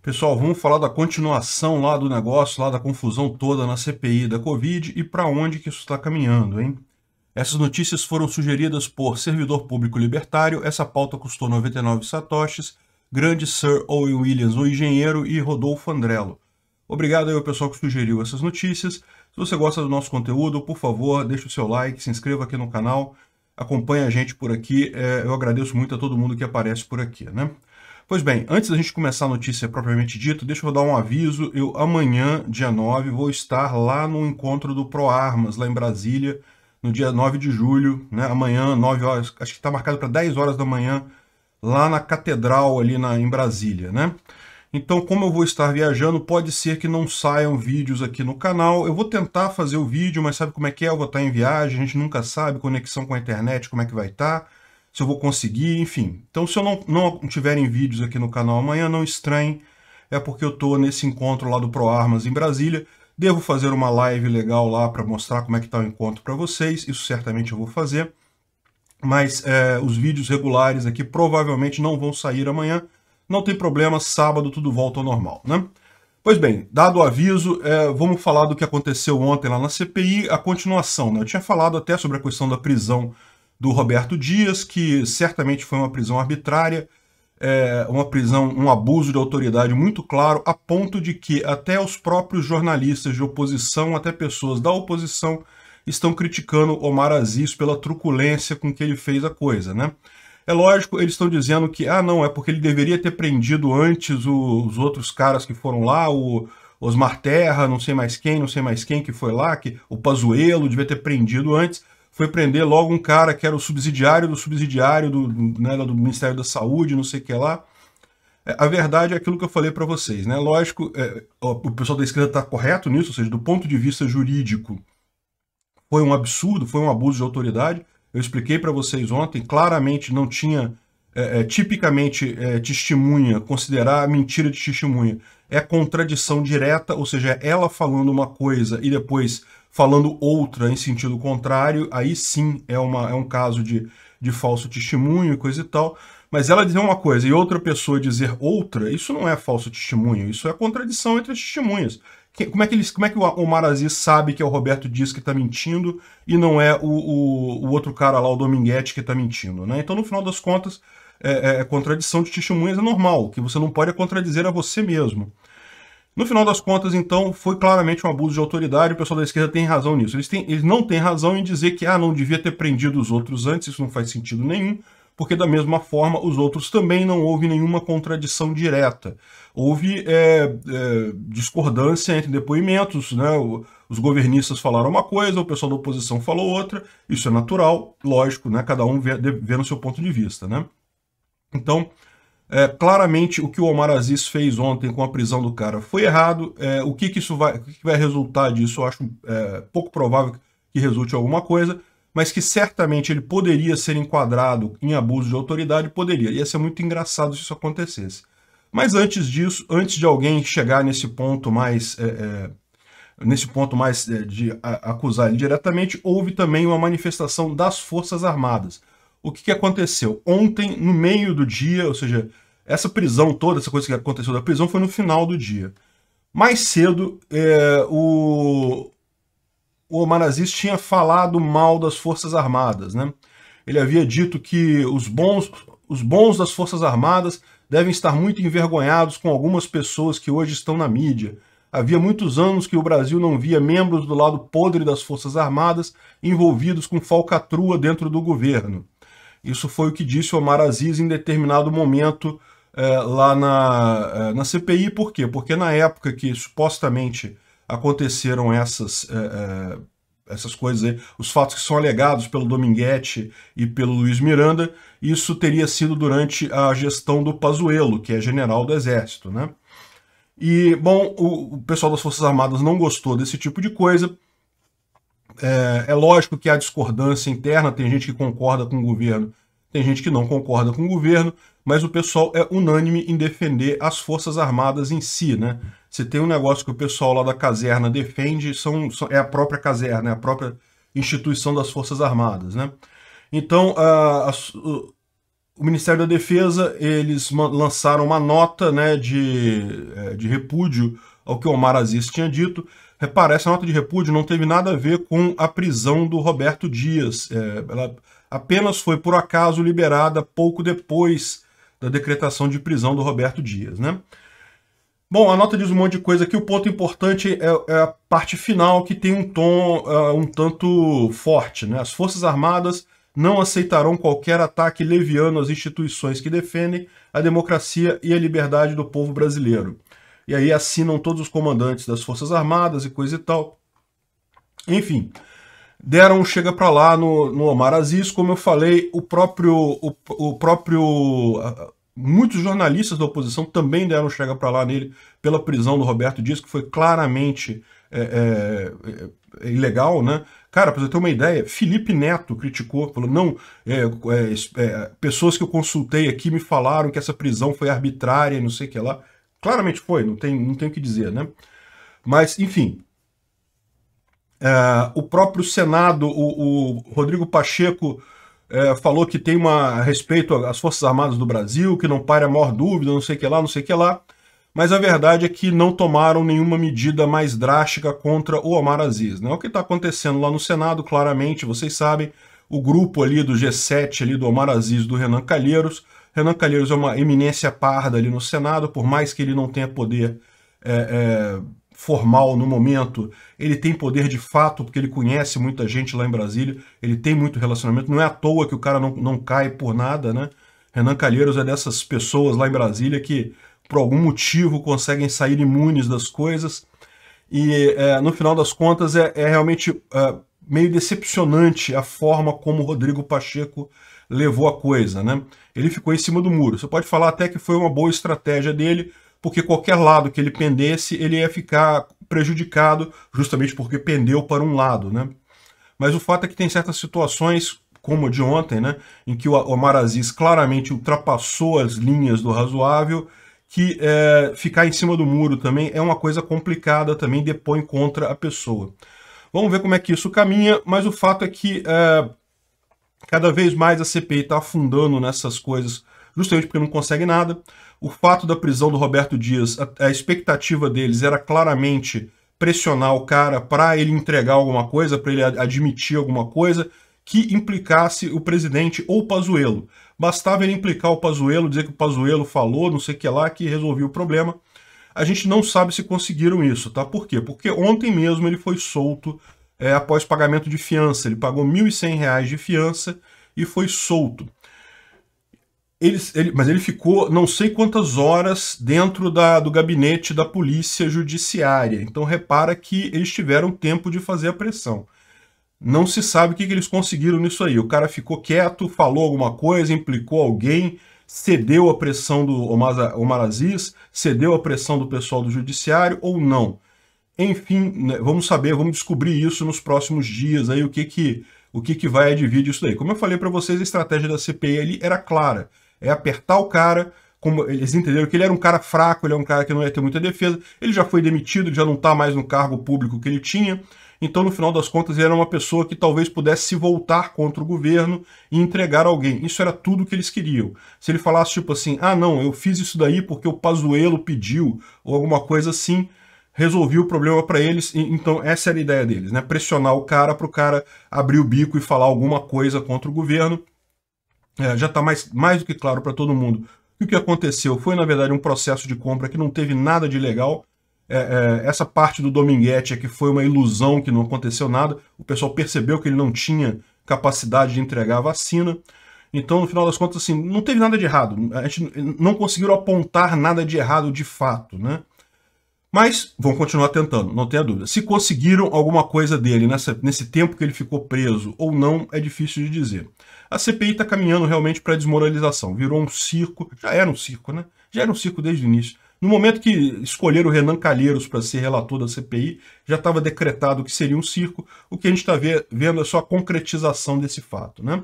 Pessoal, vamos falar da continuação lá do negócio, lá da confusão toda na CPI da Covid e para onde que isso está caminhando, hein? Essas notícias foram sugeridas por Servidor Público Libertário, essa pauta custou 99 satoshis, grande Sir Owen Williams, o engenheiro, e Rodolfo Andrello. Obrigado aí ao pessoal que sugeriu essas notícias. Se você gosta do nosso conteúdo, por favor, deixe o seu like, se inscreva aqui no canal, acompanhe a gente por aqui. É, eu agradeço muito a todo mundo que aparece por aqui, né? Pois bem, antes da gente começar a notícia propriamente dita, deixa eu dar um aviso. Eu amanhã, dia 9, vou estar lá no encontro do ProArmas, lá em Brasília, no dia 9 de julho, né? Amanhã, 9 horas, acho que está marcado para 10 horas da manhã, lá na catedral ali na, em Brasília, né? Então, como eu vou estar viajando, pode ser que não saiam vídeos aqui no canal. Eu vou tentar fazer o vídeo, mas sabe como é que é? Eu vou estar em viagem, a gente nunca sabe, conexão com a internet, como é que vai estar. Tá se eu vou conseguir, enfim. Então, se eu não, não tiverem vídeos aqui no canal amanhã, não estranhem, é porque eu estou nesse encontro lá do ProArmas em Brasília. Devo fazer uma live legal lá para mostrar como é que está o encontro para vocês, isso certamente eu vou fazer. Mas é, os vídeos regulares aqui provavelmente não vão sair amanhã. Não tem problema, sábado tudo volta ao normal, né? Pois bem, dado o aviso, é, vamos falar do que aconteceu ontem lá na CPI, a continuação. Né? Eu tinha falado até sobre a questão da prisão do Roberto Dias, que certamente foi uma prisão arbitrária, é, uma prisão, um abuso de autoridade muito claro, a ponto de que até os próprios jornalistas de oposição, até pessoas da oposição, estão criticando Omar Aziz pela truculência com que ele fez a coisa, né? É lógico, eles estão dizendo que, ah, não, é porque ele deveria ter prendido antes os outros caras que foram lá, o Osmar Terra, não sei mais quem, não sei mais quem que foi lá, que o Pazuello devia ter prendido antes foi prender logo um cara que era o subsidiário do subsidiário do, né, do Ministério da Saúde, não sei o que lá. É, a verdade é aquilo que eu falei para vocês, né? Lógico, é, o pessoal da esquerda está correto nisso, ou seja, do ponto de vista jurídico, foi um absurdo, foi um abuso de autoridade. Eu expliquei para vocês ontem, claramente não tinha é, é, tipicamente é, testemunha, considerar mentira de testemunha é contradição direta, ou seja, é ela falando uma coisa e depois falando outra em sentido contrário, aí sim é, uma, é um caso de, de falso testemunho e coisa e tal. Mas ela dizer uma coisa e outra pessoa dizer outra, isso não é falso testemunho, isso é contradição entre as testemunhas. Que, como é que, eles, como é que o Omar Aziz sabe que é o Roberto Dias que está mentindo e não é o, o, o, outro cara lá, o Dominguete, que está mentindo? Né? Então, no final das contas, é, é, é, contradição de testemunhas é normal, que você não pode contradizer a você mesmo. No final das contas, então, foi claramente um abuso de autoridade, o pessoal da esquerda tem razão nisso. Eles, têm, eles não têm razão em dizer que, ah, não devia ter prendido os outros antes, isso não faz sentido nenhum, porque da mesma forma os outros também não houve nenhuma contradição direta. Houve é, é, discordância entre depoimentos, né? O, os governistas falaram uma coisa, o pessoal da oposição falou outra, isso é natural, lógico, né? Cada um vê, vê no seu ponto de vista, né? Então, é, claramente o que o Omar Aziz fez ontem com a prisão do cara foi errado. É, o que, que isso vai, que vai resultar disso? Eu acho é, pouco provável que resulte alguma coisa, mas que certamente ele poderia ser enquadrado em abuso de autoridade, poderia. Ia ser muito engraçado se isso acontecesse. Mas antes disso, antes de alguém chegar nesse ponto mais é, é, nesse ponto mais é, de acusar ele diretamente, houve também uma manifestação das Forças Armadas o que, que aconteceu. Ontem, no meio do dia, ou seja, essa prisão toda, essa coisa que aconteceu da prisão foi no final do dia. Mais cedo, é, o, o Omar Aziz tinha falado mal das Forças Armadas. Né? Ele havia dito que os bons, os bons das Forças Armadas devem estar muito envergonhados com algumas pessoas que hoje estão na mídia. Havia muitos anos que o Brasil não via membros do lado podre das Forças Armadas envolvidos com falcatrua dentro do governo. Isso foi o que disse Omar Aziz em determinado momento eh, lá na, eh, na CPI. Por quê? Porque na época que supostamente aconteceram essas, eh, essas coisas aí, os fatos que são alegados pelo Dominguete e pelo Luiz Miranda, isso teria sido durante a gestão do Pazuello, que é general do Exército, né? E, bom, o, o pessoal das Forças Armadas não gostou desse tipo de coisa, é, é lógico que há discordância interna, tem gente que concorda com o governo, tem gente que não concorda com o governo, mas o pessoal é unânime em defender as Forças Armadas em si, né? Se tem um negócio que o pessoal lá da caserna defende, são, são é a própria caserna, é a própria instituição das Forças Armadas, né? Então, a, a, o Ministério da Defesa, eles lançaram uma nota né, de, é, de repúdio ao que Omar Aziz tinha dito, Repara, essa nota de repúdio não teve nada a ver com a prisão do Roberto Dias. É, ela apenas foi, por acaso, liberada pouco depois da decretação de prisão do Roberto Dias. Né? Bom, a nota diz um monte de coisa aqui. O ponto importante é, é a parte final, que tem um tom uh, um tanto forte. Né? As Forças Armadas não aceitarão qualquer ataque leviano às instituições que defendem a democracia e a liberdade do povo brasileiro e aí assinam todos os comandantes das Forças Armadas e coisa e tal. Enfim, deram um chega para lá no, no, Omar Aziz, como eu falei, o próprio, o, o próprio ah, muitos jornalistas da oposição também deram chega para lá nele pela prisão do Roberto Dias, que foi claramente é, é, é, ilegal, né? Cara, para você ter uma ideia, Felipe Neto criticou, falou: não, é, é, é, pessoas que eu consultei aqui me falaram que essa prisão foi arbitrária, não sei o que lá. Claramente foi, não tem, não tem o que dizer, né? Mas, enfim. É, o próprio Senado, o, o Rodrigo Pacheco é, falou que tem uma a respeito às Forças Armadas do Brasil, que não pare a maior dúvida, não sei o que lá, não sei o que lá. Mas a verdade é que não tomaram nenhuma medida mais drástica contra o Omar Aziz. Né? O que está acontecendo lá no Senado, claramente, vocês sabem, o grupo ali do G7, ali do Omar Aziz do Renan Calheiros, Renan Calheiros é uma eminência parda ali no Senado, por mais que ele não tenha poder é, é, formal no momento, ele tem poder de fato, porque ele conhece muita gente lá em Brasília, ele tem muito relacionamento, não é à toa que o cara não, não cai por nada, né? Renan Calheiros é dessas pessoas lá em Brasília que, por algum motivo, conseguem sair imunes das coisas, e é, no final das contas é, é realmente é, meio decepcionante a forma como Rodrigo Pacheco levou a coisa, né? Ele ficou em cima do muro. Você pode falar até que foi uma boa estratégia dele, porque qualquer lado que ele pendesse, ele ia ficar prejudicado, justamente porque pendeu para um lado, né? Mas o fato é que tem certas situações, como a de ontem, né, em que o Omar Aziz claramente ultrapassou as linhas do razoável, que é, ficar em cima do muro também é uma coisa complicada, também depõe contra a pessoa. Vamos ver como é que isso caminha, mas o fato é que é, Cada vez mais a CPI está afundando nessas coisas, justamente porque não consegue nada. O fato da prisão do Roberto Dias, a, a expectativa deles era claramente pressionar o cara para ele entregar alguma coisa, para ele admitir alguma coisa que implicasse o presidente ou o Pazuello. Bastava ele implicar o Pazuello, dizer que o Pazuello falou, não sei o que lá, que resolvia o problema. A gente não sabe se conseguiram isso, tá? Por quê? Porque ontem mesmo ele foi solto é, após pagamento de fiança. Ele pagou R$ 1.100 de fiança e foi solto. Ele, ele, mas ele ficou não sei quantas horas dentro da, do gabinete da polícia judiciária. Então repara que eles tiveram tempo de fazer a pressão. Não se sabe o que, que eles conseguiram nisso aí. O cara ficou quieto, falou alguma coisa, implicou alguém, cedeu a pressão do Omar, Omar Aziz, cedeu a pressão do pessoal do judiciário ou não. Enfim, né, vamos saber, vamos descobrir isso nos próximos dias, aí o que que, o que, que vai advir disso daí. Como eu falei para vocês, a estratégia da CPI ali era clara. É apertar o cara, como eles entenderam que ele era um cara fraco, ele é um cara que não ia ter muita defesa, ele já foi demitido, já não está mais no cargo público que ele tinha. Então, no final das contas, ele era uma pessoa que talvez pudesse se voltar contra o governo e entregar alguém. Isso era tudo que eles queriam. Se ele falasse tipo assim: "Ah, não, eu fiz isso daí porque o Pazuello pediu" ou alguma coisa assim, resolvi o problema para eles. então essa era a ideia deles, né? Pressionar o cara para o cara abrir o bico e falar alguma coisa contra o governo. É, já está mais, mais do que claro para todo mundo que o que aconteceu foi, na verdade, um processo de compra que não teve nada de legal É, é, essa parte do Dominguete é que foi uma ilusão que não aconteceu nada. O pessoal percebeu que ele não tinha capacidade de entregar a vacina. Então, no final das contas, assim, não teve nada de errado. A gente não conseguiram apontar nada de errado de fato, né? Mas vão continuar tentando, não tenha dúvida. Se conseguiram alguma coisa dele nessa, nesse tempo que ele ficou preso ou não, é difícil de dizer. A CPI está caminhando realmente para a desmoralização. Virou um circo, já era um circo, né? Já era um circo desde o início. No momento que escolheram o Renan Calheiros para ser relator da CPI, já estava decretado que seria um circo. O que a gente está vendo é só a concretização desse fato, né?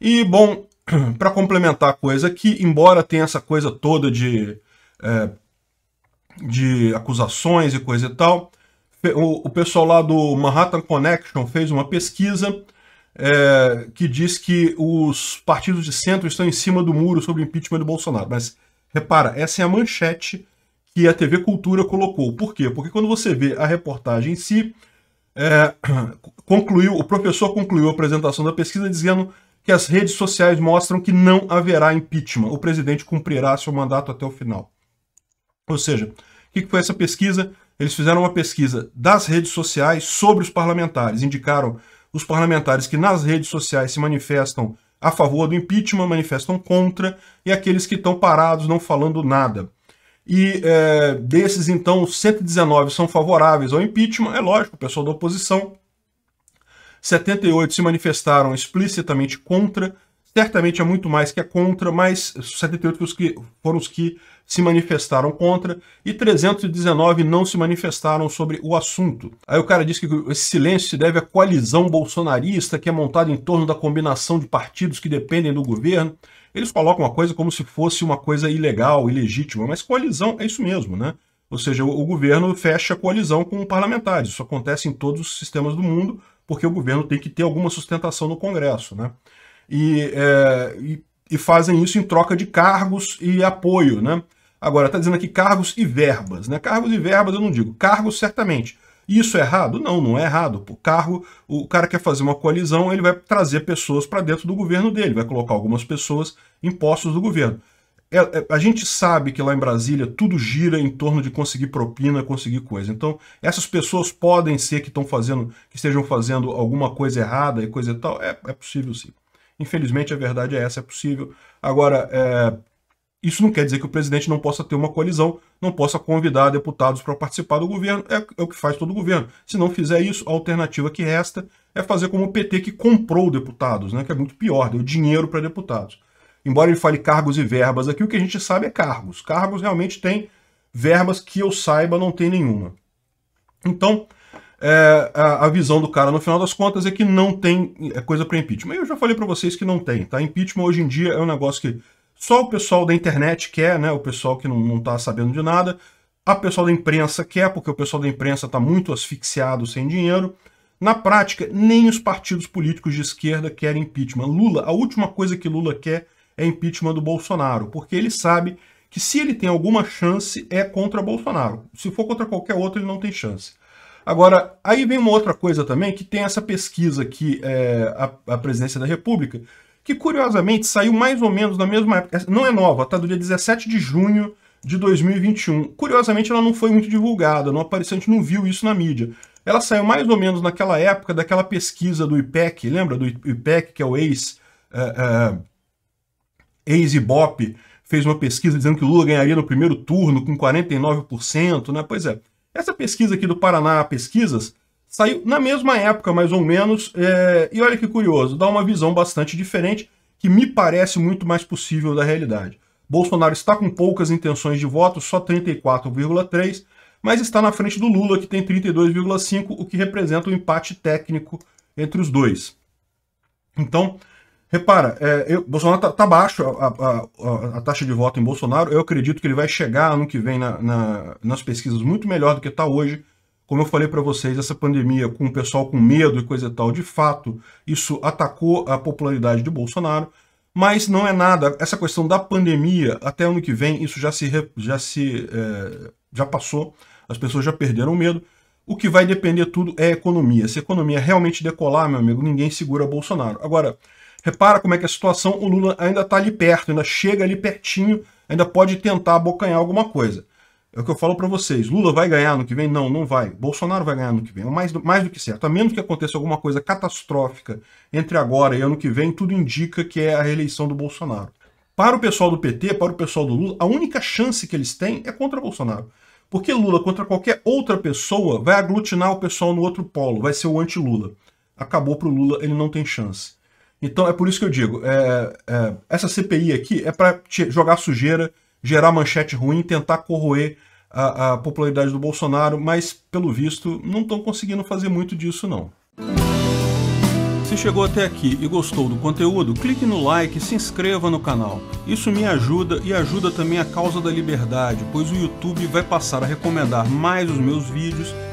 E, bom, para complementar a coisa, que embora tenha essa coisa toda de... É, de acusações e coisa e tal. O, o pessoal lá do Manhattan Connection fez uma pesquisa é, que diz que os partidos de centro estão em cima do muro sobre o impeachment do Bolsonaro. Mas repara, essa é a manchete que a TV Cultura colocou. Por quê? Porque quando você vê a reportagem em si, é, concluiu, o professor concluiu a apresentação da pesquisa dizendo que as redes sociais mostram que não haverá impeachment. O presidente cumprirá seu mandato até o final. Ou seja, o que foi essa pesquisa? Eles fizeram uma pesquisa das redes sociais sobre os parlamentares. Indicaram os parlamentares que nas redes sociais se manifestam a favor do impeachment, manifestam contra, e aqueles que estão parados, não falando nada. E é, desses, então, 119 são favoráveis ao impeachment, é lógico, o pessoal da oposição. 78 se manifestaram explicitamente contra, certamente há é muito mais que é contra, mas 78 foram os que se manifestaram contra e 319 não se manifestaram sobre o assunto. Aí o cara diz que esse silêncio se deve à coalizão bolsonarista que é montada em torno da combinação de partidos que dependem do governo. Eles colocam uma coisa como se fosse uma coisa ilegal, ilegítima, mas coalizão é isso mesmo, né? Ou seja, o governo fecha coalizão com parlamentares. Isso acontece em todos os sistemas do mundo, porque o governo tem que ter alguma sustentação no Congresso, né? e, é, e, e fazem isso em troca de cargos e apoio, né? Agora, está dizendo aqui cargos e verbas, né? Cargos e verbas eu não digo, cargos certamente. Isso é errado? Não, não é errado. O cargo, o cara quer fazer uma coalizão, ele vai trazer pessoas para dentro do governo dele, vai colocar algumas pessoas em postos do governo. É, é, a gente sabe que lá em Brasília tudo gira em torno de conseguir propina, conseguir coisa. Então, essas pessoas podem ser que estão fazendo, que estejam fazendo alguma coisa errada e coisa e tal. É, é possível sim. Infelizmente, a verdade é essa, é possível. Agora, é, isso não quer dizer que o presidente não possa ter uma colisão, não possa convidar deputados para participar do governo, é, é, o que faz todo governo. Se não fizer isso, a alternativa que resta é fazer como o PT que comprou deputados, né, que é muito pior, deu dinheiro para deputados. Embora ele fale cargos e verbas aqui, o que a gente sabe é cargos. Cargos realmente tem, verbas que eu saiba não tem nenhuma. Então, é, a, a, visão do cara, no final das contas, é que não tem é coisa para impeachment. Eu já falei para vocês que não tem, tá? Impeachment hoje em dia é um negócio que só o pessoal da internet quer, né? O pessoal que não, está sabendo de nada. A pessoal da imprensa quer, porque o pessoal da imprensa está muito asfixiado sem dinheiro. Na prática, nem os partidos políticos de esquerda querem impeachment. Lula, a última coisa que Lula quer é impeachment do Bolsonaro, porque ele sabe que se ele tem alguma chance é contra Bolsonaro. Se for contra qualquer outro, ele não tem chance. Agora, aí vem uma outra coisa também, que tem essa pesquisa aqui, é, a, a presidência da República, que curiosamente saiu mais ou menos na mesma época, não é nova, tá? Do dia 17 de junho de 2021. Curiosamente, ela não foi muito divulgada, não apareceu, a gente não viu isso na mídia. Ela saiu mais ou menos naquela época daquela pesquisa do IPEC, lembra do IPEC, que é o ex, uh, ex fez uma pesquisa dizendo que o Lula ganharia no primeiro turno com 49%, né? Pois é. Essa pesquisa aqui do Paraná Pesquisas saiu na mesma época, mais ou menos, é... e olha que curioso, dá uma visão bastante diferente, que me parece muito mais possível da realidade. Bolsonaro está com poucas intenções de voto, só 34,3%, mas está na frente do Lula, que tem 32,5%, o que representa um empate técnico entre os dois. Então, Repara, é, eu, Bolsonaro está tá baixo a, a, a, a, taxa de voto em Bolsonaro. Eu acredito que ele vai chegar ano que vem na, na, nas pesquisas muito melhor do que está hoje. Como eu falei para vocês, essa pandemia com o pessoal com medo e coisa e tal, de fato, isso atacou a popularidade de Bolsonaro. Mas não é nada. Essa questão da pandemia, até ano que vem, isso já se, já, se, é, já passou. As pessoas já perderam o medo. O que vai depender tudo é economia. Se a economia realmente decolar, meu amigo, ninguém segura Bolsonaro. Agora, Repara como é que é a situação, o Lula ainda está ali perto, ainda chega ali pertinho, ainda pode tentar abocanhar alguma coisa. É o que eu falo para vocês, Lula vai ganhar no que vem? Não, não vai. Bolsonaro vai ganhar no que vem, é mais do, mais do que certo. A menos que aconteça alguma coisa catastrófica entre agora e ano que vem, tudo indica que é a reeleição do Bolsonaro. Para o pessoal do PT, para o pessoal do Lula, a única chance que eles têm é contra Bolsonaro. Porque Lula contra qualquer outra pessoa vai aglutinar o pessoal no outro polo, vai ser o anti-Lula. Acabou para o Lula, ele não tem chance. Então é por isso que eu digo, é, é, essa CPI aqui é para jogar sujeira, gerar manchete ruim, tentar corroer a, a popularidade do Bolsonaro, mas pelo visto não estão conseguindo fazer muito disso não. Se chegou até aqui e gostou do conteúdo, clique no like e se inscreva no canal. Isso me ajuda e ajuda também a causa da liberdade, pois o YouTube vai passar a recomendar mais os meus vídeos